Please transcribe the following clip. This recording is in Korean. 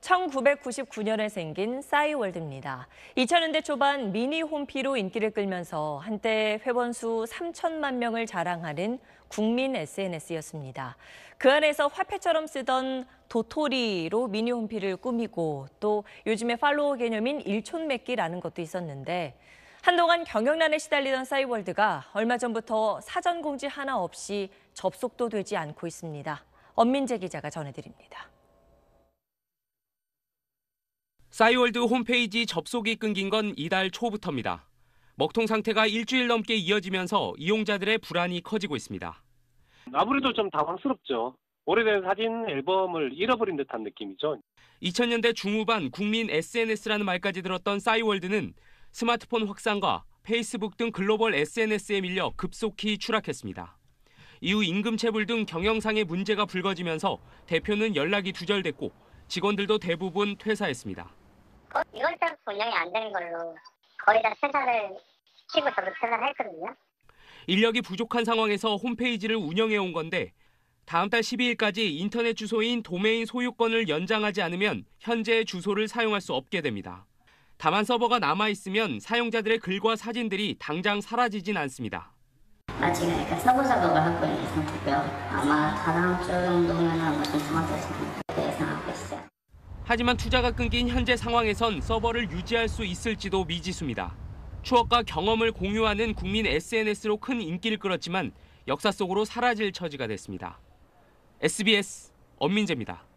1999년에 생긴 싸이월드입니다. 2000년대 초반 미니 홈피로 인기를 끌면서 한때 회원수 3천만 명을 자랑하는 국민 SNS였습니다. 그 안에서 화폐처럼 쓰던 도토리로 미니 홈피를 꾸미고 또 요즘의 팔로워 개념인 일촌맺기라는 것도 있었는데 한동안 경영난에 시달리던 싸이월드가 얼마 전부터 사전 공지 하나 없이 접속도 되지 않고 있습니다. 엄민재 기자가 전해드립니다. 싸이월드 홈페이지 접속이 끊긴 건 이달 초부터입니다. 먹통 상태가 일주일 넘게 이어지면서 이용자들의 불안이 커지고 있습니다. 아무래도 좀 당황스럽죠. 오래된 사진 앨범을 잃어버린 듯한 느낌이죠. 2000년대 중후반 국민 SNS라는 말까지 들었던 싸이월드는 스마트폰 확산과 페이스북 등 글로벌 SNS에 밀려 급속히 추락했습니다. 이후 임금 체불 등 경영상의 문제가 불거지면서 대표는 연락이 두절됐고 직원들도 대부분 퇴사했습니다. 이걸 달부터 운영이 안 되는 걸로 거의 다 퇴사를 시키고 저도 퇴사를 했거든요. 인력이 부족한 상황에서 홈페이지를 운영해 온 건데 다음 달 12일까지 인터넷 주소인 도메인 소유권을 연장하지 않으면 현재의 주소를 사용할 수 없게 됩니다. 다만 서버가 남아 있으면 사용자들의 글과 사진들이 당장 사라지진 않습니다. 아, 지금 이렇 서버 작업을 하고 있는 상태고요. 아마 다음 주 정도면 한번 좀 정확해지면 하지만 투자가 끊긴 현재 상황에선 서버를 유지할 수 있을지도 미지수입니다. 추억과 경험을 공유하는 국민 SNS로 큰 인기를 끌었지만 역사 속으로 사라질 처지가 됐습니다. SBS 엄민재입니다.